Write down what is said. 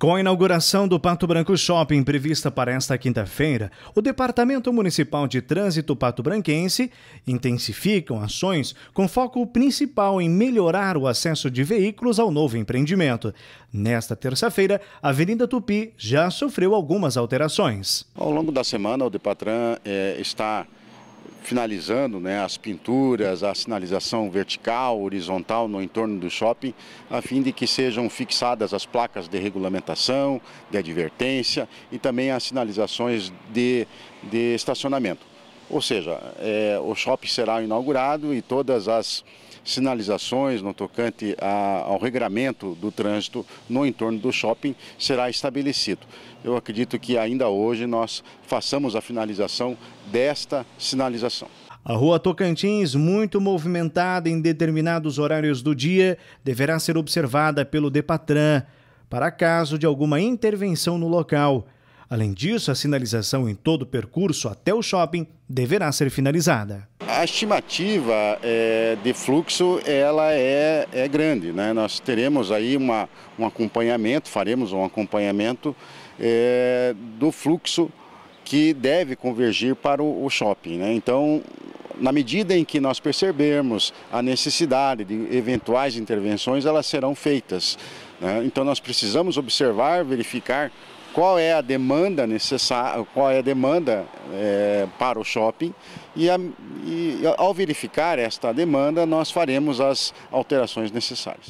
Com a inauguração do Pato Branco Shopping prevista para esta quinta-feira, o Departamento Municipal de Trânsito Pato Branquense intensificam ações com foco principal em melhorar o acesso de veículos ao novo empreendimento. Nesta terça-feira, a Avenida Tupi já sofreu algumas alterações. Ao longo da semana, o Depatran é, está finalizando né, as pinturas, a sinalização vertical, horizontal no entorno do shopping, a fim de que sejam fixadas as placas de regulamentação, de advertência e também as sinalizações de, de estacionamento. Ou seja, é, o shopping será inaugurado e todas as sinalizações no tocante a, ao regramento do trânsito no entorno do shopping será estabelecido. Eu acredito que ainda hoje nós façamos a finalização desta sinalização. A rua Tocantins, muito movimentada em determinados horários do dia, deverá ser observada pelo Depatran para caso de alguma intervenção no local. Além disso, a sinalização em todo o percurso até o shopping deverá ser finalizada. A estimativa é, de fluxo ela é, é grande, né? Nós teremos aí uma, um acompanhamento, faremos um acompanhamento é, do fluxo que deve convergir para o, o shopping, né? Então na medida em que nós percebermos a necessidade de eventuais intervenções, elas serão feitas. Né? Então nós precisamos observar, verificar qual é a demanda necessária, qual é a demanda é, para o shopping e, a, e ao verificar esta demanda nós faremos as alterações necessárias.